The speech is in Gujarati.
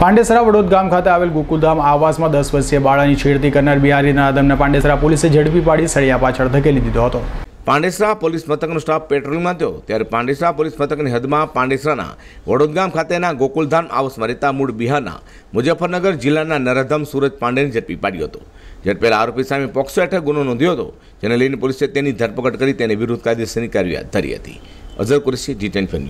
પાંડેશરા વડોદગામ ખાતે આવેલ ગોકુળधाम આવાસમાં 10 વર્ષીય બાળાની છેડતી કરનાર બિહારી નાદમને પાંડેશરા પોલીસે જડપી પાડ્યો સળિયા પાછળ ધકેલી દીધો હતો પાંડેશરા પોલીસ મતકનો સ્ટાફ પેટ્રોલિંગમાં થયો ત્યારે પાંડેશરા પોલીસ મતકની હદમાં પાંડેશરાના વડોદગામ ખાતેના ગોકુળधाम આવાસ મરિતામૂડ બિહાનના મુજેફરનગર જિલ્લાના નરધમ સુરજ પાંડને જડપી પાડ્યો હતો જે પહેલા આરોપી સામે પોક્સોટ હેઠળ ગુનો નોંધ્યો હતો જેને લઈને પોલીસે તેની ધરપકડ કરી તેની વિરુદ્ધ કાયદેસરની કાર્યવાહી ધરી હતી અજરકુર્સી ડિટેન્શન